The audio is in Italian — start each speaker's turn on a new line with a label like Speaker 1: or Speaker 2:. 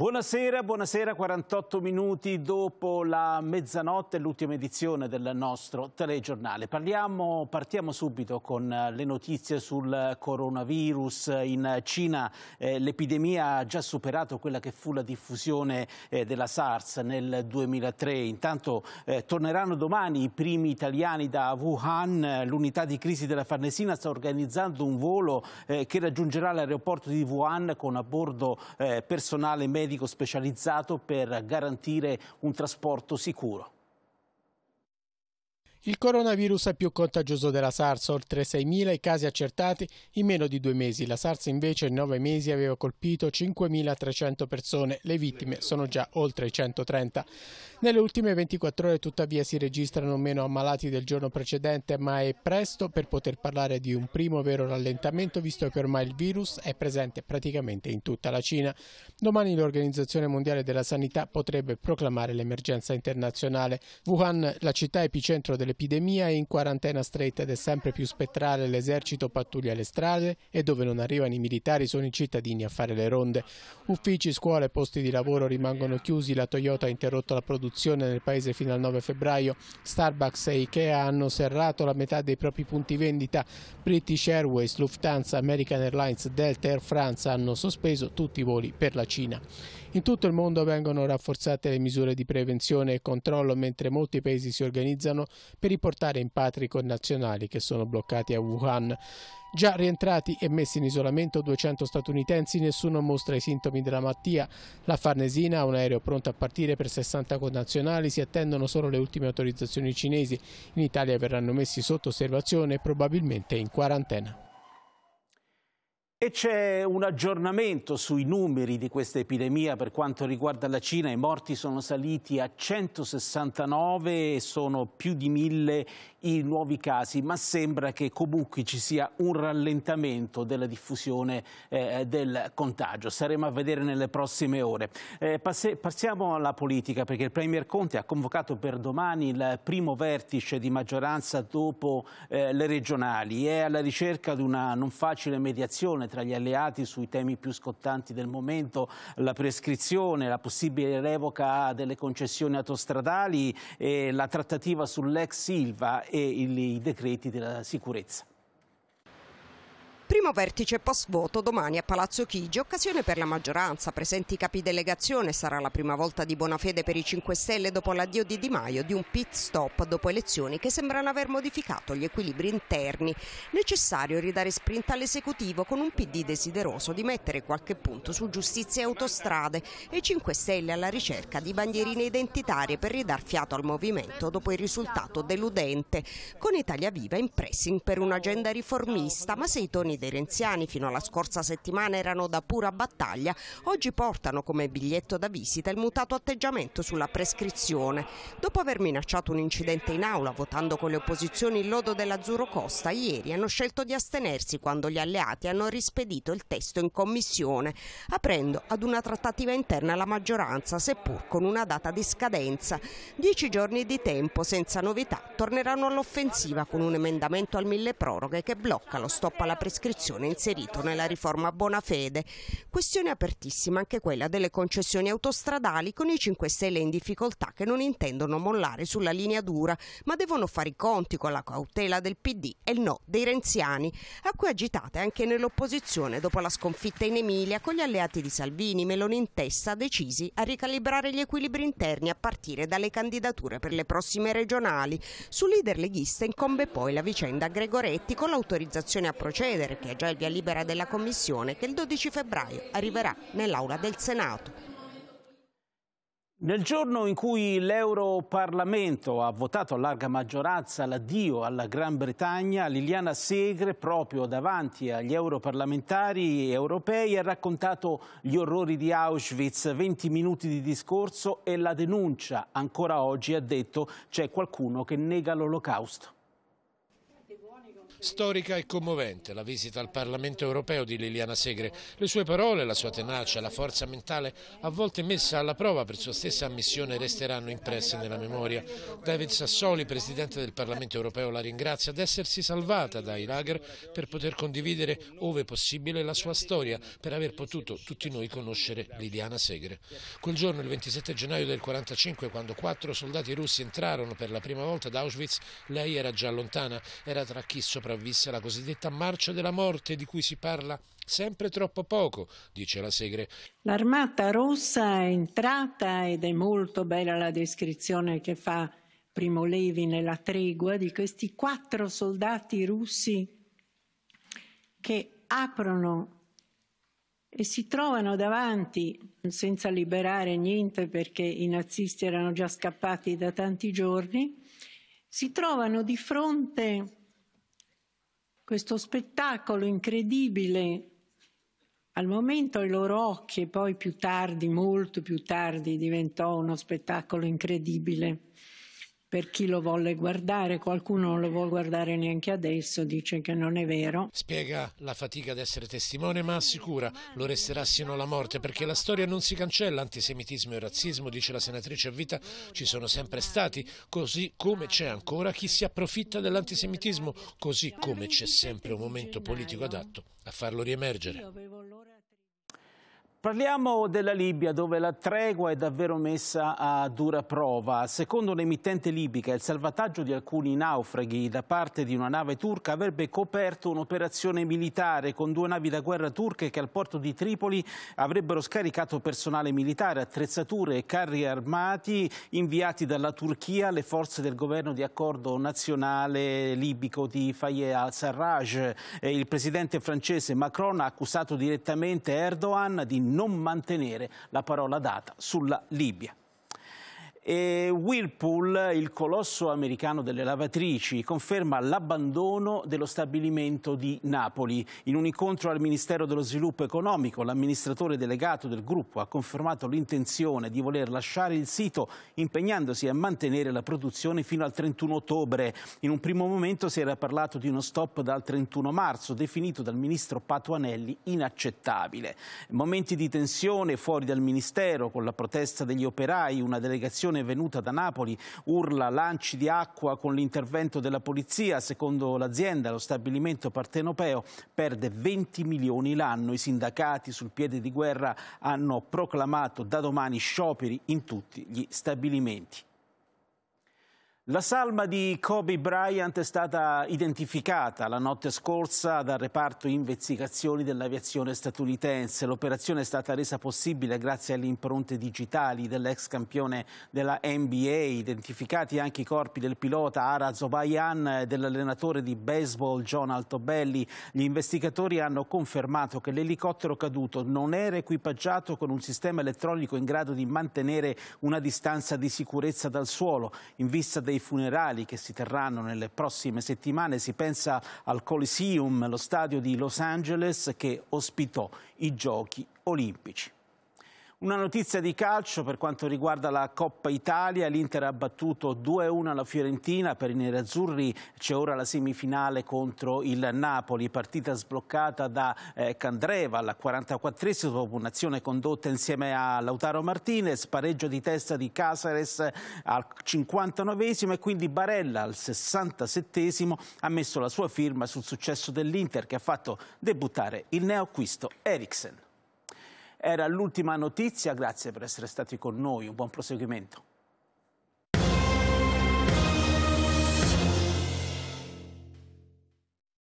Speaker 1: Buonasera, buonasera, 48 minuti dopo la mezzanotte, l'ultima edizione del nostro telegiornale. Parliamo, partiamo subito con eh, le notizie sul coronavirus. In Cina eh, l'epidemia ha già superato quella che fu la diffusione eh, della SARS nel 2003. Intanto eh, torneranno domani i primi italiani da Wuhan. L'unità di crisi della Farnesina sta organizzando un volo eh, che raggiungerà l'aeroporto di Wuhan con a bordo eh, personale medico medico specializzato per garantire un trasporto sicuro.
Speaker 2: Il coronavirus è più contagioso della SARS, oltre 6.000 i casi accertati in meno di due mesi. La SARS invece in nove mesi aveva colpito 5.300 persone, le vittime sono già oltre 130. Nelle ultime 24 ore tuttavia si registrano meno ammalati del giorno precedente, ma è presto per poter parlare di un primo vero rallentamento visto che ormai il virus è presente praticamente in tutta la Cina. Domani l'Organizzazione Mondiale della Sanità potrebbe proclamare l'emergenza internazionale. Wuhan, la città epicentro delle l'epidemia è in quarantena stretta ed è sempre più spettrale, l'esercito pattuglia le strade e dove non arrivano i militari sono i cittadini a fare le ronde. Uffici, scuole, posti di lavoro rimangono chiusi, la Toyota ha interrotto la produzione nel paese fino al 9 febbraio, Starbucks e Ikea hanno serrato la metà dei propri punti vendita, British Airways, Lufthansa, American Airlines, Delta Air France hanno sospeso tutti i voli per la Cina. In tutto il mondo vengono rafforzate le misure di prevenzione e controllo mentre molti paesi si organizzano per riportare in patria i connazionali che sono bloccati a Wuhan. Già rientrati e messi in isolamento 200 statunitensi, nessuno mostra i sintomi della malattia. La Farnesina ha un aereo pronto a partire per 60 connazionali, si attendono solo le ultime autorizzazioni cinesi. In Italia verranno messi sotto osservazione e probabilmente in quarantena.
Speaker 1: E c'è un aggiornamento sui numeri di questa epidemia per quanto riguarda la Cina. I morti sono saliti a 169 e sono più di mille i nuovi casi, ma sembra che comunque ci sia un rallentamento della diffusione eh, del contagio. Saremo a vedere nelle prossime ore. Eh, passiamo alla politica, perché il Premier Conte ha convocato per domani il primo vertice di maggioranza dopo eh, le regionali. È alla ricerca di una non facile mediazione tra gli alleati sui temi più scottanti del momento, la prescrizione, la possibile revoca delle concessioni autostradali e la trattativa sull'ex Silva e i decreti della sicurezza.
Speaker 3: Primo vertice post-voto domani a Palazzo Chigi, occasione per la maggioranza. Presenti capi delegazione, sarà la prima volta di buona fede per i 5 Stelle dopo l'addio di Di Maio di un pit stop dopo elezioni che sembrano aver modificato gli equilibri interni. Necessario ridare sprint all'esecutivo con un PD desideroso di mettere qualche punto su giustizia e autostrade e 5 Stelle alla ricerca di bandierine identitarie per ridar fiato al movimento dopo il risultato deludente. Con Italia Viva in pressing per un'agenda riformista, ma se i toni dei renziani fino alla scorsa settimana erano da pura battaglia, oggi portano come biglietto da visita il mutato atteggiamento sulla prescrizione. Dopo aver minacciato un incidente in aula votando con le opposizioni il lodo dell'Azzurro Costa, ieri hanno scelto di astenersi quando gli alleati hanno rispedito il testo in commissione, aprendo ad una trattativa interna la maggioranza, seppur con una data di scadenza. Dieci giorni di tempo senza novità torneranno all'offensiva con un emendamento al mille proroghe che blocca lo stop alla prescrizione disposizione inserito nella riforma Bonafede. Questione apertissima anche quella delle concessioni autostradali con i 5 Stelle in difficoltà che non intendono mollare sulla linea dura, ma devono fare i conti con la cautela del PD e il no dei renziani, a cui agitate anche nell'opposizione dopo la sconfitta in Emilia con gli alleati di Salvini, Meloni in testa, decisi a ricalibrare gli equilibri interni a partire dalle candidature per le prossime regionali. Sul leader leghista incombe poi la vicenda Gregoretti con l'autorizzazione a procedere che ha già cioè il via libera della Commissione che il 12 febbraio arriverà nell'Aula del Senato.
Speaker 1: Nel giorno in cui l'Europarlamento ha votato a larga maggioranza l'addio alla Gran Bretagna, Liliana Segre, proprio davanti agli europarlamentari europei, ha raccontato gli orrori di Auschwitz, 20 minuti di discorso e la denuncia. Ancora oggi ha detto c'è qualcuno che nega l'olocausto.
Speaker 4: Storica e commovente la visita al Parlamento europeo di Liliana Segre. Le sue parole, la sua tenacia, la forza mentale, a volte messa alla prova per sua stessa ammissione, resteranno impresse nella memoria. David Sassoli, presidente del Parlamento europeo, la ringrazia d'essersi salvata dai lager per poter condividere, ove possibile, la sua storia, per aver potuto tutti noi conoscere Liliana Segre. Quel giorno, il 27 gennaio del 1945, quando quattro soldati russi entrarono per la prima volta ad Auschwitz, lei era già lontana, era tra chi sopra sopravvisse la cosiddetta marcia della morte di cui si parla sempre troppo poco, dice la Segre.
Speaker 3: L'armata rossa è entrata ed è molto bella la descrizione che fa Primo Levi nella tregua di questi quattro soldati russi che aprono e si trovano davanti senza liberare niente perché i nazisti erano già scappati da tanti giorni, si trovano di fronte questo spettacolo incredibile. Al momento ai loro occhi e poi più tardi, molto più tardi, diventò uno spettacolo incredibile per chi lo volle guardare, qualcuno non lo vuole guardare neanche adesso, dice che non è vero.
Speaker 4: Spiega la fatica ad essere testimone, ma assicura lo resterà sino alla morte perché la storia non si cancella, antisemitismo e razzismo, dice la senatrice a vita, ci sono sempre stati, così come c'è ancora chi si approfitta dell'antisemitismo, così come c'è sempre un momento politico adatto a farlo riemergere.
Speaker 1: Parliamo della Libia dove la tregua è davvero messa a dura prova. Secondo un'emittente libica il salvataggio di alcuni naufraghi da parte di una nave turca avrebbe coperto un'operazione militare con due navi da guerra turche che al porto di Tripoli avrebbero scaricato personale militare, attrezzature e carri armati inviati dalla Turchia alle forze del governo di accordo nazionale libico di Fayez al-Sarraj. Il presidente francese Macron ha accusato direttamente Erdogan di non mantenere la parola data sulla Libia. E Whirlpool, il colosso americano delle lavatrici, conferma l'abbandono dello stabilimento di Napoli. In un incontro al Ministero dello Sviluppo Economico, l'amministratore delegato del gruppo ha confermato l'intenzione di voler lasciare il sito impegnandosi a mantenere la produzione fino al 31 ottobre. In un primo momento si era parlato di uno stop dal 31 marzo, definito dal ministro Patuanelli inaccettabile. Momenti di tensione fuori dal Ministero con la protesta degli operai, una delegazione segnalazione venuta da Napoli, urla lanci di acqua con l'intervento della polizia, secondo l'azienda lo stabilimento partenopeo perde 20 milioni l'anno, i sindacati sul piede di guerra hanno proclamato da domani scioperi in tutti gli stabilimenti. La salma di Kobe Bryant è stata identificata la notte scorsa dal reparto investigazioni dell'aviazione statunitense. L'operazione è stata resa possibile grazie alle impronte digitali dell'ex campione della NBA, identificati anche i corpi del pilota Ara Zobayan e dell'allenatore di baseball John Altobelli. Gli investigatori hanno confermato che l'elicottero caduto non era equipaggiato con un sistema elettronico in grado di mantenere una distanza di sicurezza dal suolo in vista dei dei funerali che si terranno nelle prossime settimane. Si pensa al Coliseum, lo stadio di Los Angeles che ospitò i Giochi olimpici. Una notizia di calcio per quanto riguarda la Coppa Italia, l'Inter ha battuto 2-1 alla Fiorentina, per i nerazzurri c'è ora la semifinale contro il Napoli, partita sbloccata da eh, Candreva al 44esimo dopo un'azione condotta insieme a Lautaro Martinez, pareggio di testa di Casares al 59esimo e quindi Barella al 67esimo ha messo la sua firma sul successo dell'Inter che ha fatto debuttare il neoacquisto Eriksen. Era l'ultima notizia, grazie per essere stati con noi, un buon proseguimento.